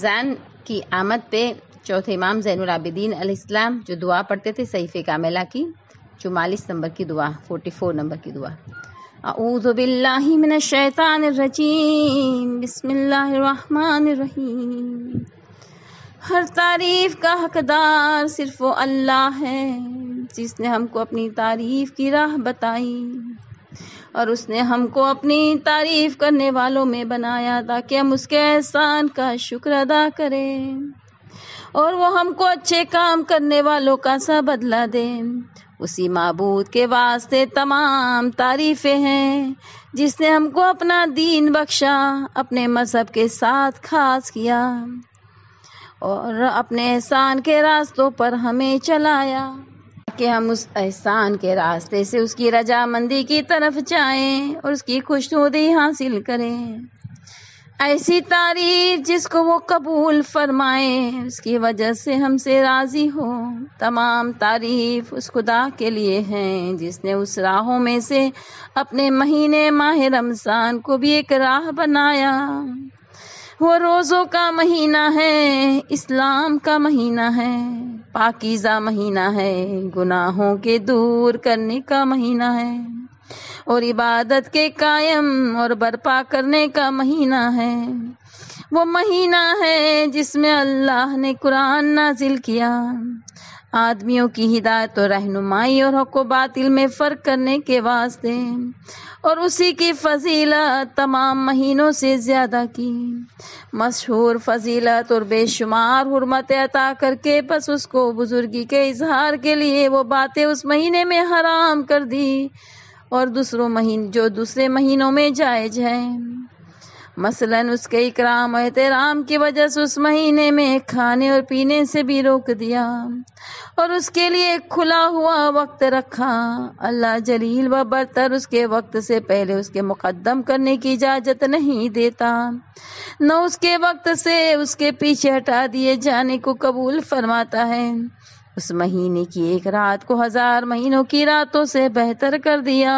रमज़ान की आमद पे चौथे इमाम जैनुल अल इस्लाम जो दुआ पढ़ते थे सईफ़ कामेला की चुमालीस नंबर की दुआ फोर्टी फोर नंबर की दुआ अऊज़बिल्लिमिनशैतानरजीम बिस्मिल्लाहिर्रहमानिर्रहीम हर तारीफ़ का हकदार सिर्फ़ वो अल्लाह है जिसने हमको अपनी तारीफ़ की राह बताई और उसने हमको अपनी तारीफ करने वालों में बनाया ताकि हम उसके एहसान का शुक्र अदा करें और वो हमको अच्छे काम करने वालों का सा बदला दे उसी मबूद के वास्ते तमाम तारीफें हैं जिसने हमको अपना दीन बख्शा अपने मज़हब के साथ खास किया और अपने एहसान के रास्तों पर हमें चलाया ताकि हम उस एहसान के रास्ते से उसकी रजामंदी की तरफ जाएं और उसकी खुशनुदी हासिल करें ऐसी तारीफ जिसको वो कबूल फरमाए उसकी वजह से हमसे राजी हो तमाम तारीफ उस खुदा के लिए है जिसने उस राहों में से अपने महीने माह रमजान को भी एक राह बनाया वो रोज़ों का महीना है इस्लाम का महीना है पाकिज़ा महीना है गुनाहों के दूर करने का महीना है और इबादत के कायम और बर्पा करने का महीना है वो महीना है जिसमें अल्लाह ने कुरान नाजिल किया आदमियों की हिदायत और रहनुमाई और हक बातिल में फ़र्क करने के वास्ते और उसी की फजीलत तमाम महीनों से ज़्यादा की मशहूर फजीलत और बेशुमार हरमत अता करके बस उसको बुजुर्गी के इजहार के लिए वो बातें उस महीने में हराम कर दी और दूसरों महीन जो दूसरे महीनों में जायज है मसलन उसके इकराम एहतराम की वजह से उस महीने में खाने और पीने से भी रोक दिया और उसके लिए खुला हुआ वक्त रखा अल्लाह जलील व बरतर उसके वक्त से पहले उसके मुकदम करने की इजाज़त नहीं देता न उसके वक्त से उसके पीछे हटा दिए जाने को कबूल फरमाता है उस महीने की एक रात को हजार महीनों की रातों से बेहतर कर दिया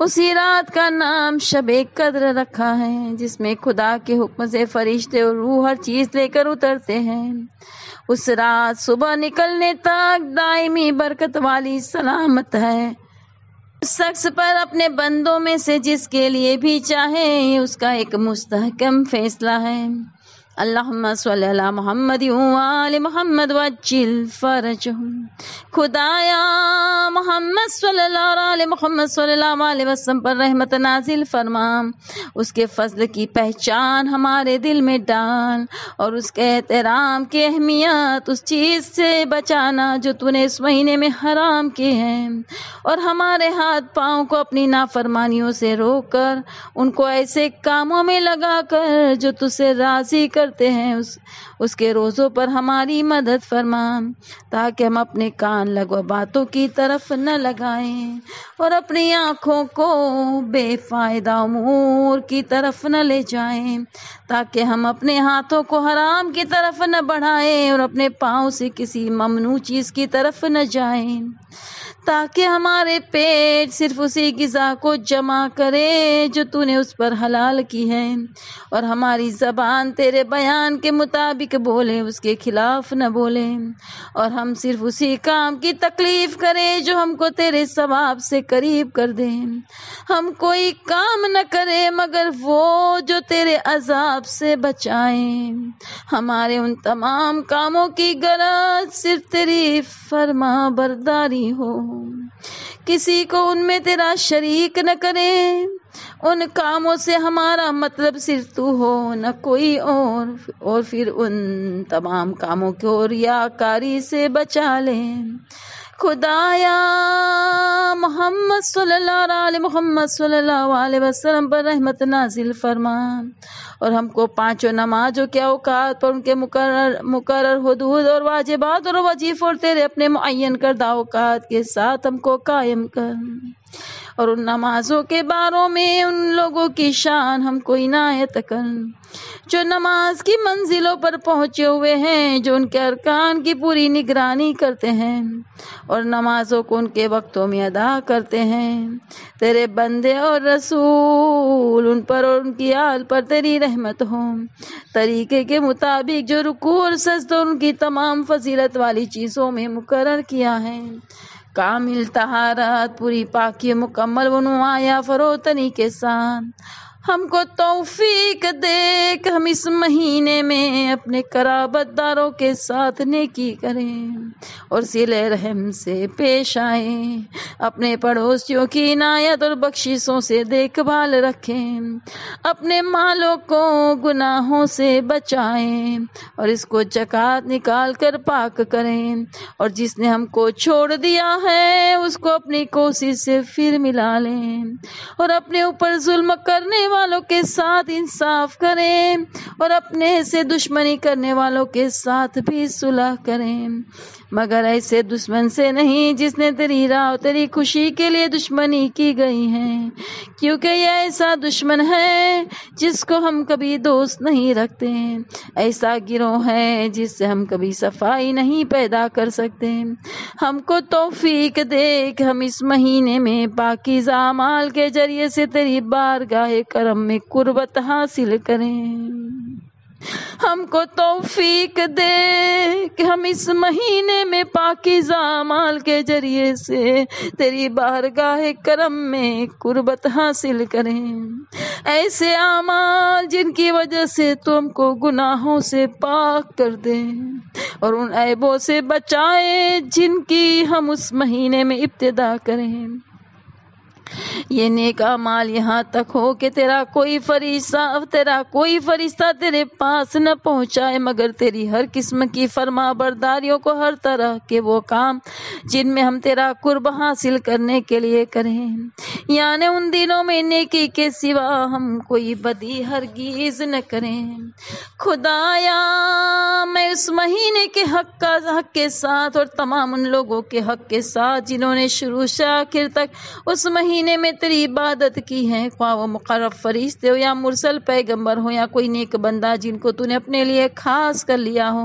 उसी रात का नाम शब कद्र रखा है जिसमें खुदा के हुक्म से फरिश्ते और रूह हर चीज लेकर उतरते हैं उस रात सुबह निकलने तक दायमी बरकत वाली सलामत है शख्स पर अपने बंदों में से जिसके लिए भी चाहे उसका एक मुस्तहकम फैसला है अल्लाह सल मोहम्मद वाल मोहम्मद वजिल फरज खुदाया मोहम्मद सल्लल्लाहु मोहम्मद सल्लल्लाहु अलैहि वसल्लम पर रहमत नाजिल फरमा उसके फजल की पहचान हमारे दिल में डाल और उसके एहतराम की अहमियत उस चीज़ से बचाना जो तूने इस महीने में हराम किए हैं और हमारे हाथ पाँव को अपनी नाफरमानियों से रोक कर उनको ऐसे कामों में लगा कर जो तुझसे राजी कर करते हैं उस उसके रोज़ों पर हमारी मदद फरमा ताकि हम अपने कान लगवा बातों की तरफ न लगाएं और अपनी आँखों को बेफायदा मोर की तरफ न ले जाएं ताकि हम अपने हाथों को हराम की तरफ न बढ़ाएं और अपने पाँव से किसी ममनू चीज़ की तरफ न जाएं ताकि हमारे पेट सिर्फ उसी गज़ा को जमा करे जो तूने उस पर हलाल की है और हमारी ज़बान तेरे बयान के मुताबिक बोले उसके खिलाफ न बोले और हम सिर्फ उसी काम की तकलीफ़ करे जो हमको तेरे सवाब से करीब कर दे हम कोई काम न करे मगर वो जो तेरे अजाब से बचाए हमारे उन तमाम कामों की गरज सिर्फ तेरी फरमा बरदारी हो किसी को उनमें तेरा शरीक न करे उन कामों से हमारा मतलब सिर तू हो न कोई और और फिर उन तमाम कामों को रियाकारी से बचा ले खुदाया मोहम्मद सल्लल्लाहु मोहम्मद सल्लल्लाहु अलैहि वसल्लम पर रहमत नाजिल फरमा और हमको पांचों नमाजों के अवकात पर उनके मुकर मुकर हदूद और वाजिबात और वजीफ और तेरे अपने मुन करदा अवकात के साथ हमको कायम कर और उन नमाजों के बारों में उन लोगों की शान हम कोई नायत कर जो नमाज की मंजिलों पर पहुंचे हुए हैं जो उनके अरकान की पूरी निगरानी करते हैं और नमाजों को उनके वक्तों में अदा करते हैं तेरे बंदे और रसूल उन पर और उनकी आल पर तेरी रहमत हो तरीके के मुताबिक जो रुकू और सस्त और उनकी तमाम फजीलत वाली चीज़ों में मुकर किया है कामिल तहारत पूरी पाकि मुकम्मल बनूँ आया फरोतनी के साथ हमको तोफीक देख हम इस महीने में अपने कराबतदारों के साथ नेकी करें और सिले रहम से पेश आए अपने पड़ोसियों की इनायत और बख्शिशों से देखभाल रखें अपने मालों को गुनाहों से बचाएं और इसको चकात निकाल कर पाक करें और जिसने हमको छोड़ दिया है उसको अपनी कोशिश से फिर मिला लें और अपने ऊपर जुल्म करने वालों के साथ इंसाफ करें और अपने से दुश्मनी करने वालों के साथ भी सुलह करें मगर ऐसे दुश्मन से नहीं जिसने तेरी राह तेरी खुशी के लिए दुश्मनी की गई है क्योंकि ये ऐसा दुश्मन है जिसको हम कभी दोस्त नहीं रखते ऐसा गिरोह है जिससे हम कभी सफाई नहीं पैदा कर सकते हमको तोफीक देख हम इस महीने में पाकिजा माल के जरिए से तेरी गाहे कर करम में कुर्बत हासिल करें हमको तोफीक दे कि हम इस महीने में पाकिजा माल के जरिए से तेरी बारगाह करम में कुर्बत हासिल करें ऐसे आमाल जिनकी वजह से तुमको गुनाहों से पाक कर दे और उन ऐबों से बचाए जिनकी हम उस महीने में इब्तदा करें ये नेका माल यहाँ तक हो कि तेरा कोई फरिश्ता तेरा कोई फरिश्ता तेरे पास न पहुँचाए मगर तेरी हर किस्म की फरमा बरदारियों को हर तरह के वो काम जिनमें हम तेरा कुर्ब हासिल करने के लिए करें यानी उन दिनों में नेकी के सिवा हम कोई बदी हरगीज न करें खुदाया मैं उस महीने के हक का हक के साथ और तमाम उन लोगों के हक के साथ जिन्होंने शुरू से आखिर तक उस महीने महीने में तेरी इबादत की है ख्वा वो मुकर्रब फरिश्ते हो या मुरसल पैगंबर हो या कोई नेक बंदा जिनको तूने अपने लिए खास कर लिया हो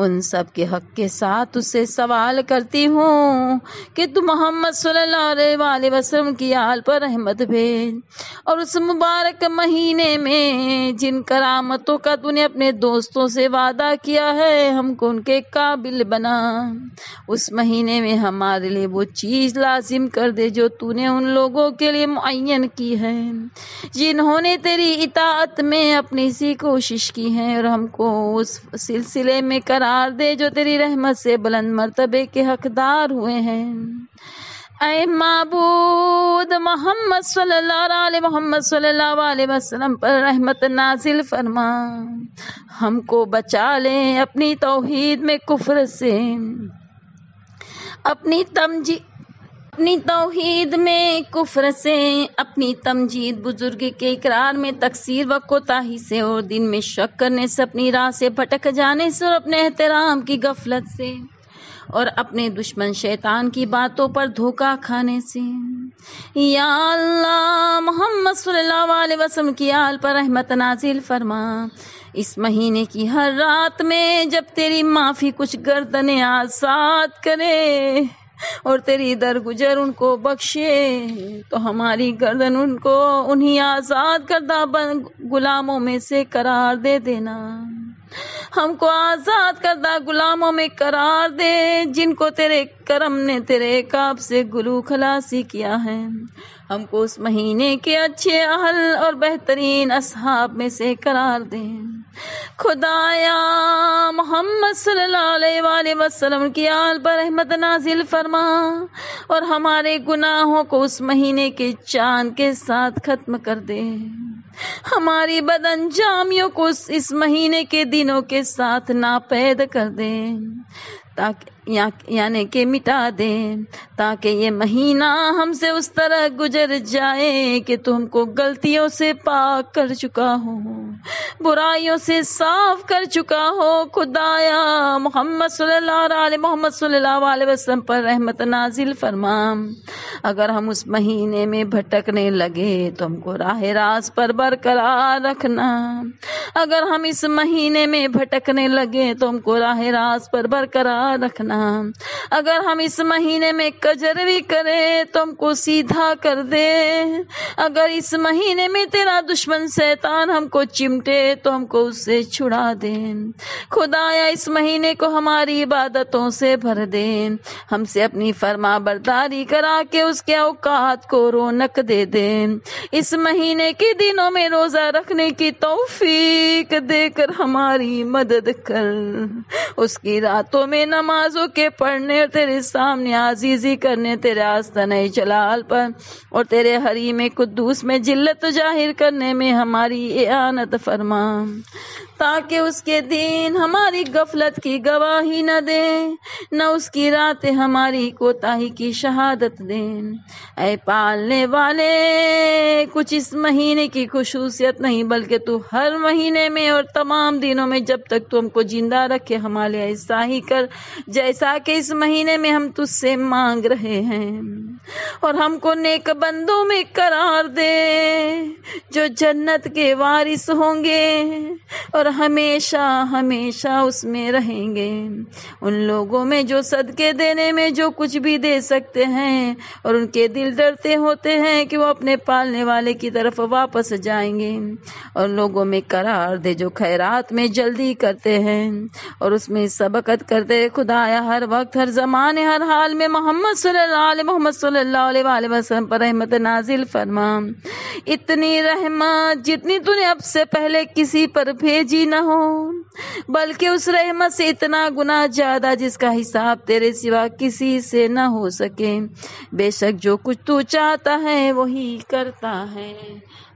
उन सब के हक के साथ उससे सवाल करती हूँ कि तू मोहम्मद सल्लल्लाहु वसल्लम की आल पर रहमत भेज और उस मुबारक महीने में जिन करामतों का तूने अपने दोस्तों से वादा किया है हमको उनके काबिल बना उस महीने में हमारे लिए वो चीज़ लाजिम कर दे जो तूने उन लोगों के लिए मुन की है जिन्होंने तेरी इतात में अपनी सी कोशिश की है और हमको उस सिलसिले में कर करार दे जो तेरी रहमत से बुलंद मरतबे के हकदार हुए हैं ऐ मबूद मोहम्मद मोहम्मद वसल्लम पर रहमत नाजिल फरमा हमको बचा ले अपनी तोहीद में कुफर से अपनी तमजी अपनी तोहद में कुफर से अपनी तमजीद बुजुर्ग के इकरार में तकसीर व कोताही से और दिन में शक करने से अपनी राह से भटक जाने से और अपने एहतराम की गफलत से और अपने दुश्मन शैतान की बातों पर धोखा खाने से या अल्लाह मोहम्मद सल्लल्लाहु की आल पर रहमत नाजिल फरमा इस महीने की हर रात में जब तेरी माफ़ी कुछ गर्दने आज़ाद करे और तेरी दर गुजर उनको बख्शे तो हमारी गर्दन उनको उन्हीं आज़ाद करदा गुलामों में से करार दे देना हमको आज़ाद करदा गुलामों में करार दे जिनको तेरे करम ने तेरे काब से गुरु खलासी किया है हमको उस महीने के अच्छे अहल और बेहतरीन असहाब में से करार दें खुदाया मोहम्मद सल्लल्लाहु वसल्लम की आल पर रहमत नाजिल फरमा और हमारे गुनाहों को उस महीने के चांद के साथ खत्म कर दे हमारी बदन जामियों को इस महीने के दिनों के साथ नापैद कर दे ताकि या, यानी कि मिटा दे ताकि ये महीना हमसे उस तरह गुजर जाए कि तुमको गलतियों से पाक कर चुका हो बुराइयों से साफ कर चुका हो खुदाया मोहम्मद सल्लल्लाहु मोहम्मद सल्लल्लाहु अलैहि वसल्लम पर रहमत नाजिल फरमाम अगर हम उस महीने में भटकने लगे तो हमको राह रास पर बरकरार रखना अगर हम इस महीने में भटकने लगे तो हमको राह रास पर बरकरार रखना करना अगर हम इस महीने में कजर भी करें तो हमको सीधा कर दे अगर इस महीने में तेरा दुश्मन शैतान हमको चिमटे तो हमको उससे छुड़ा दे खुदाया इस महीने को हमारी इबादतों से भर दे हमसे अपनी फरमा बरदारी करा के उसके औकात को रौनक दे दे इस महीने के दिनों में रोजा रखने की तोफीक देकर हमारी मदद कर उसकी रातों में नमाजों के पढ़ने और तेरे सामने आजीजी करने तेरे आस्था नहीं जलाल पर और तेरे हरी में कुदूस में जिल्लत जाहिर करने में हमारी एनत फरमा ताकि उसके दिन हमारी गफलत की गवाही न दे न उसकी रात हमारी कोताही की शहादत दे ऐ पालने वाले कुछ इस महीने की खसूसियत नहीं बल्कि तू हर महीने में और तमाम दिनों में जब तक तू हमको जिंदा रखे हमारे ऐसा ही कर जैसे जैसा कि इस महीने में हम तुझसे मांग रहे हैं और हमको नेक बंदों में करार दे जो जन्नत के वारिस होंगे और हमेशा हमेशा उसमें रहेंगे उन लोगों में जो सदके देने में जो कुछ भी दे सकते हैं और उनके दिल डरते होते हैं कि वो अपने पालने वाले की तरफ वापस जाएंगे और लोगों में करार दे जो खैरात में जल्दी करते हैं और उसमें सबकत करते खुदाया हर वक्त हर जमाने हर हाल में मोहम्मद मोहम्मद वसल्लम पर रहमत नाजिल फरमा इतनी रहमत जितनी तूने अब से पहले किसी पर भेजी ना हो बल्कि उस रहमत से इतना गुना ज्यादा जिसका हिसाब तेरे सिवा किसी से न हो सके बेशक जो कुछ तू चाहता है वही करता है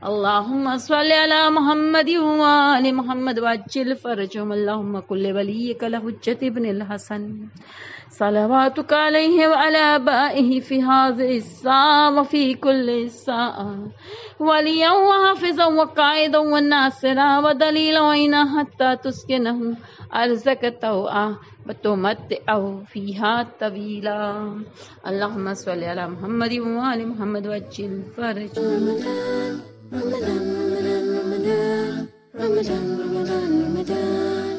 अल्लाहुम्म सल्लि अला मुहम्मद व आलि मुहम्मद वज्जिल फरजहुम अल्लाहुम्म कुल्ल वलियक लहुज्जत इब्न अल हसन सलावातुक अलैहि व अला बाइहि फी हाजिहि सा व फी कुल्ल सा वलिया व हाफिजा व काइदा व नासिरा व दलीला व इना हत्ता तुस्किनहु Arjak तौआ वतुमत्तअहु फीहा तवीला Ramadan, Ramadan, Ramadan, Ramadan, Ramadan, Ramadan.